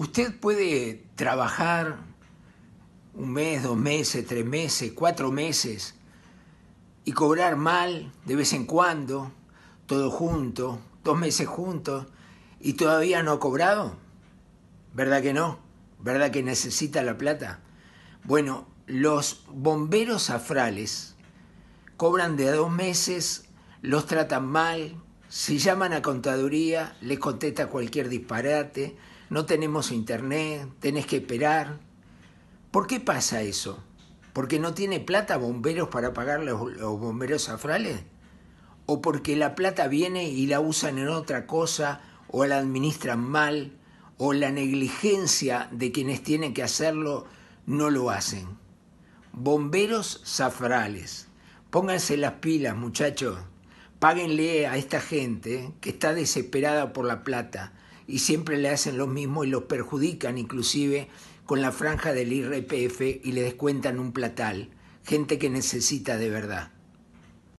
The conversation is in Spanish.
Usted puede trabajar un mes, dos meses, tres meses, cuatro meses y cobrar mal de vez en cuando, todo junto, dos meses juntos, y todavía no ha cobrado. ¿Verdad que no? ¿Verdad que necesita la plata? Bueno, los bomberos afrales cobran de dos meses, los tratan mal, si llaman a contaduría, les contesta cualquier disparate, no tenemos internet, tenés que esperar. ¿Por qué pasa eso? ¿Porque no tiene plata bomberos para pagar los, bomberos safrales? ¿O porque la plata viene y la usan en otra cosa, o la administran mal, o la negligencia de quienes tienen que hacerlo no lo hacen? Bomberos safrales. Pónganse las pilas, muchachos. Páguenle a esta gente que está desesperada por la plata y siempre le hacen lo mismo y los perjudican inclusive con la franja del IRPF y le descuentan un platal. Gente que necesita de verdad.